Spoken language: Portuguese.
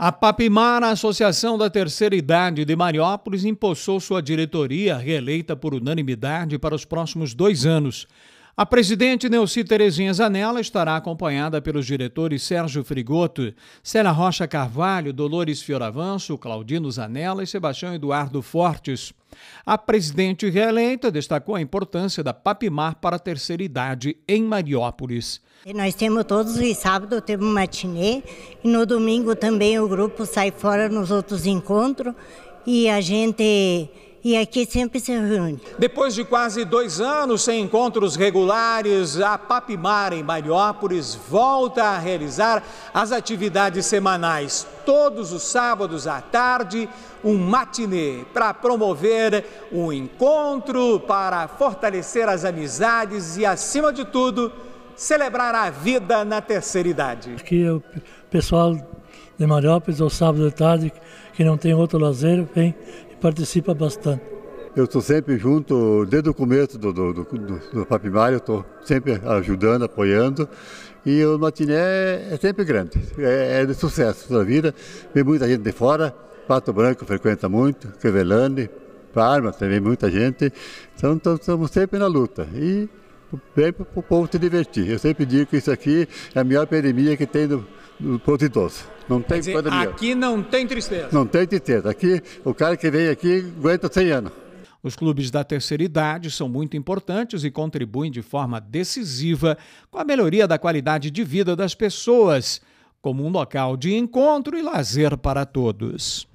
A Papimar, a Associação da Terceira Idade de Mariópolis, empossou sua diretoria, reeleita por unanimidade, para os próximos dois anos. A presidente Neuci Terezinha Zanella estará acompanhada pelos diretores Sérgio Frigoto, Célia Rocha Carvalho, Dolores Fioravanço, Claudino Zanella e Sebastião Eduardo Fortes. A presidente reeleita destacou a importância da Papimar para a terceira idade em Mariópolis. Nós temos todos os sábados, temos matinê, e no domingo também o grupo sai fora nos outros encontros e a gente e aqui sempre se reúne. Depois de quase dois anos sem encontros regulares, a Papimar em Mariópolis volta a realizar as atividades semanais. Todos os sábados à tarde, um matinê para promover um encontro, para fortalecer as amizades e, acima de tudo, celebrar a vida na terceira idade. Aqui é o pessoal de Mariópolis, ao é sábado à tarde, que não tem outro lazer, vem participa bastante. Eu estou sempre junto, desde o começo do, do, do, do Papimário, estou sempre ajudando, apoiando. E o matiné é sempre grande, é, é de sucesso na vida. Vem muita gente de fora, Pato Branco frequenta muito, Crevelane, Parma também muita gente. Então, então, estamos sempre na luta. E bem para o povo se divertir. Eu sempre digo que isso aqui é a melhor pandemia que tem no, para o idoso. Não tem dizer, Aqui não tem tristeza. Não tem tristeza. Aqui, o cara que vem aqui aguenta 100 anos. Os clubes da terceira idade são muito importantes e contribuem de forma decisiva com a melhoria da qualidade de vida das pessoas, como um local de encontro e lazer para todos.